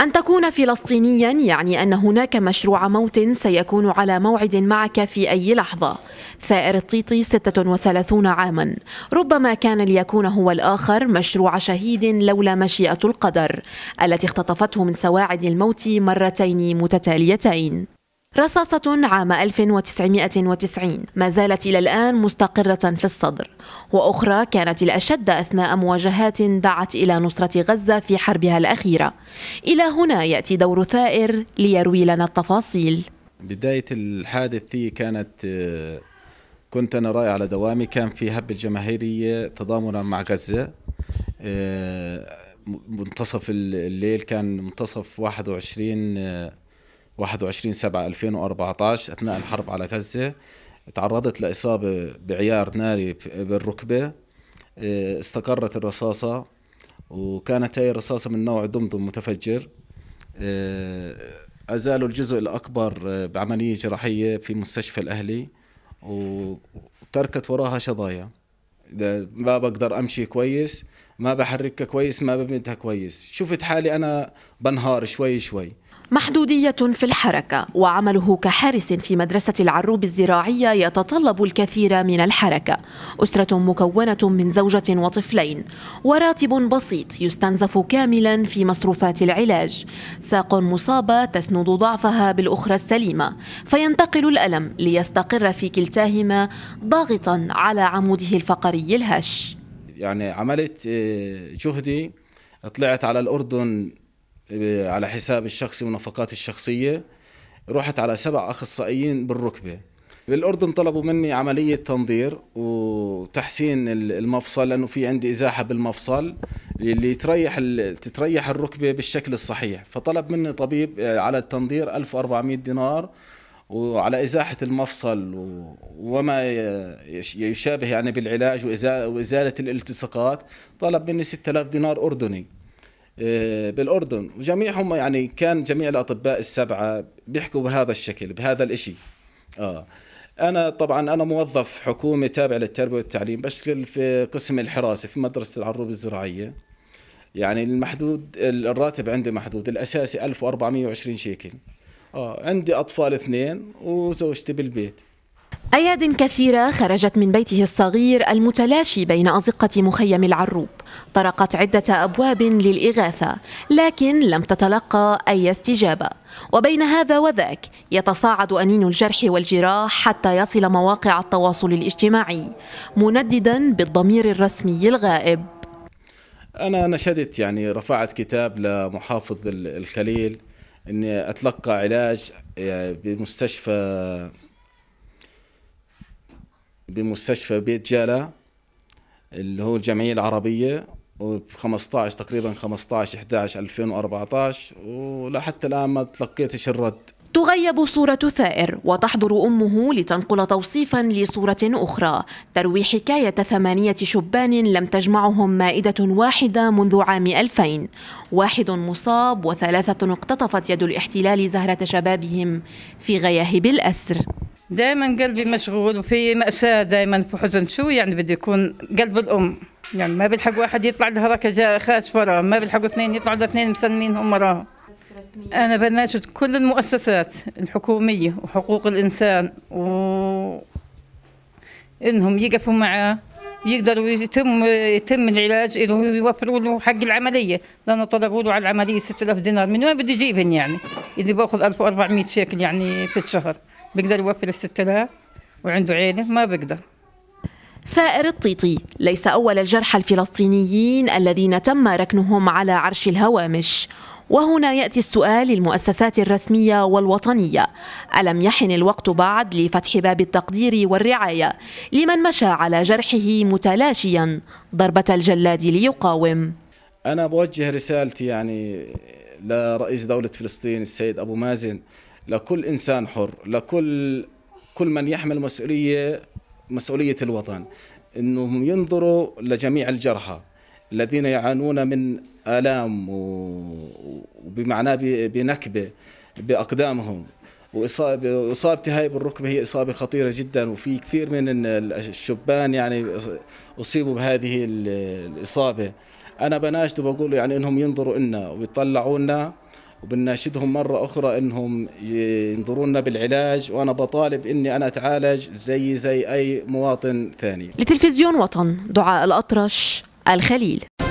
أن تكون فلسطينيا يعني أن هناك مشروع موت سيكون على موعد معك في أي لحظة ثائر الطيطي 36 عاما ربما كان ليكون هو الآخر مشروع شهيد لولا مشيئة القدر التي اختطفته من سواعد الموت مرتين متتاليتين رصاصة عام 1990 ما زالت إلى الآن مستقرة في الصدر وأخرى كانت الأشد أثناء مواجهات دعت إلى نصرة غزة في حربها الأخيرة إلى هنا يأتي دور ثائر ليروي لنا التفاصيل بداية الحادث كانت آه، كنت أنا رايح على دوامي كان في هبة جماهيرية تضامنا مع غزة آه، منتصف الليل كان منتصف 21 21 7 2014 أثناء الحرب على غزة تعرضت لإصابة بعيار ناري بالركبة آه، استقرت الرصاصة وكانت هي الرصاصة من نوع دمدم متفجر آه، أزالوا الجزء الأكبر آه، بعملية جراحية في مستشفى الأهلي وتركت وراها شظايا ما بقدر أمشي كويس ما بحركها كويس ما بمدها كويس شفت حالي أنا بنهار شوي شوي محدودية في الحركة وعمله كحارس في مدرسة العروب الزراعية يتطلب الكثير من الحركة أسرة مكونة من زوجة وطفلين وراتب بسيط يستنزف كاملا في مصروفات العلاج ساق مصابة تسند ضعفها بالأخرى السليمة فينتقل الألم ليستقر في كلتاهما ضاغطا على عموده الفقري الهش يعني عملت آه، جهدي طلعت على الأردن على حساب الشخصي ونفقاتي الشخصية رحت على سبع أخصائيين بالركبة بالأردن طلبوا مني عملية تنظير وتحسين المفصل لأنه في عندي إزاحة بالمفصل اللي تريح تتريح الركبة بالشكل الصحيح فطلب مني طبيب آه، على التنظير 1400 دينار وعلى إزاحة المفصل وما يشابه يعني بالعلاج وإزالة الالتصاقات طلب مني 6000 دينار أردني آه، بالاردن وجميعهم يعني كان جميع الاطباء السبعه بيحكوا بهذا الشكل بهذا الإشي اه انا طبعا انا موظف حكومي تابع للتربيه والتعليم بشتغل في قسم الحراسه في مدرسه العروب الزراعيه يعني المحدود الراتب عندي محدود الاساسي 1420 شيكل اه عندي اطفال اثنين وزوجتي بالبيت أياد كثيرة خرجت من بيته الصغير المتلاشي بين أزقة مخيم العروب طرقت عدة أبواب للإغاثة لكن لم تتلقى أي استجابة وبين هذا وذاك يتصاعد أنين الجرح والجراح حتى يصل مواقع التواصل الاجتماعي منددا بالضمير الرسمي الغائب أنا نشدت يعني رفعت كتاب لمحافظ الخليل أني أتلقى علاج يعني بمستشفى بمستشفى بيت جالا اللي هو الجمعيه العربيه وب 15 تقريبا 15 11 2014 ولحتى الان ما تلقيتش الرد تغيب صورة ثائر وتحضر أمه لتنقل توصيفا لصورة أخرى تروي حكاية ثمانية شبان لم تجمعهم مائدة واحدة منذ عام 2000 واحد مصاب وثلاثة اقتطفت يد الاحتلال زهرة شبابهم في غياهب الأسر دائما قلبي مشغول وفي مأساة دائما في حزن شو يعني بده يكون قلب الأم يعني ما بيلحق واحد يطلع لها جاء خاش وراه ما بيلحقوا اثنين يطلعوا اثنين مسلمين هم وراه أنا بناشد كل المؤسسات الحكومية وحقوق الإنسان و إنهم يقفوا معاه يقدروا يتم يتم العلاج له يوفروا له حق العمليه لانه طلبوا له على العمليه 6000 دينار من وين بده يجيبهن يعني اللي باخذ 1400 شيكل يعني في الشهر بيقدر يوفر آلاف وعنده عينه ما بيقدر ثائر الطيطي ليس أول الجرحى الفلسطينيين الذين تم ركنهم على عرش الهوامش وهنا يأتي السؤال للمؤسسات الرسمية والوطنية ألم يحن الوقت بعد لفتح باب التقدير والرعاية لمن مشى على جرحه متلاشيا ضربة الجلاد ليقاوم أنا بوجه رسالتي يعني لرئيس دولة فلسطين السيد أبو مازن لكل إنسان حر لكل كل من يحمل مسؤولية مسؤولية الوطن أنهم ينظروا لجميع الجرحى الذين يعانون من آلام وبمعنى بنكبة بأقدامهم وإصابتي هاي بالركبة هي إصابة خطيرة جدا وفي كثير من الشبان يعني أصيبوا بهذه الإصابة أنا بناشد وبقول يعني إنهم ينظروا إلنا ويطلعوا لنا وبناشدهم مرة أخرى أنهم ينظروننا بالعلاج وأنا بطالب أني أنا أتعالج زي زي أي مواطن ثاني لتلفزيون وطن دعاء الأطرش الخليل